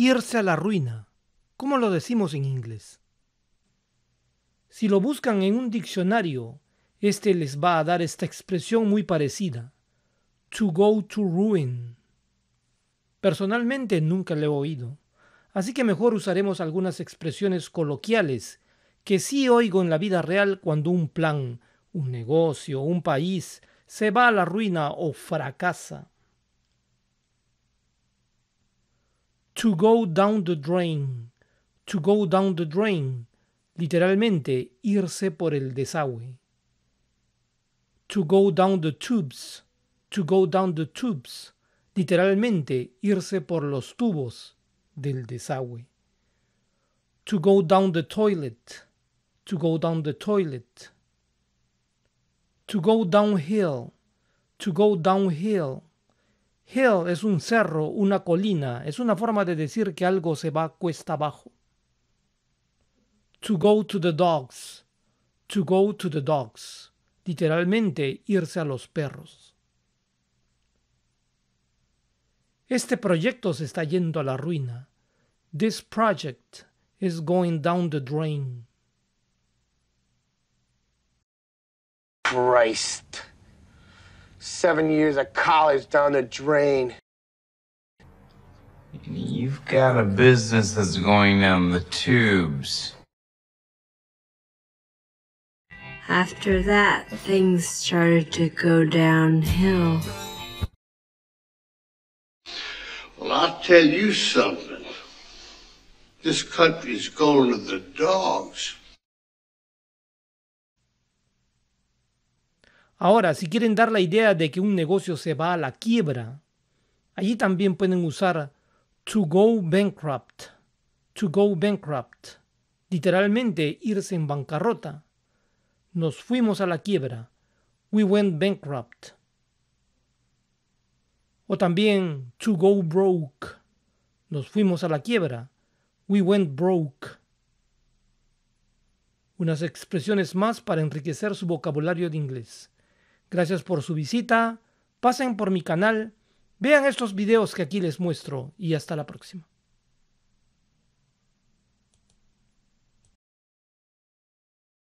irse a la ruina. ¿Cómo lo decimos en inglés? Si lo buscan en un diccionario, este les va a dar esta expresión muy parecida. To go to ruin. Personalmente nunca le he oído, así que mejor usaremos algunas expresiones coloquiales que sí oigo en la vida real cuando un plan, un negocio, un país se va a la ruina o fracasa. to go down the drain, to go down the drain, literalmente irse por el desagüe. To go down the tubes, to go down the tubes, literalmente irse por los tubos del desagüe. To go down the toilet, to go down the toilet. To go downhill, to go downhill, Hill es un cerro, una colina, es una forma de decir que algo se va cuesta abajo. To go to the dogs. To go to the dogs. Literalmente irse a los perros. Este proyecto se está yendo a la ruina. This project is going down the drain. Christ. Seven years of college down the drain. You've got a business that's going down the tubes. After that, things started to go downhill. Well, I'll tell you something. This country's going to the dogs. Ahora, si quieren dar la idea de que un negocio se va a la quiebra, allí también pueden usar to go bankrupt, to go bankrupt, literalmente irse en bancarrota. Nos fuimos a la quiebra, we went bankrupt. O también to go broke, nos fuimos a la quiebra, we went broke. Unas expresiones más para enriquecer su vocabulario de inglés. Gracias por su visita, pasen por mi canal, vean estos videos que aquí les muestro y hasta la próxima.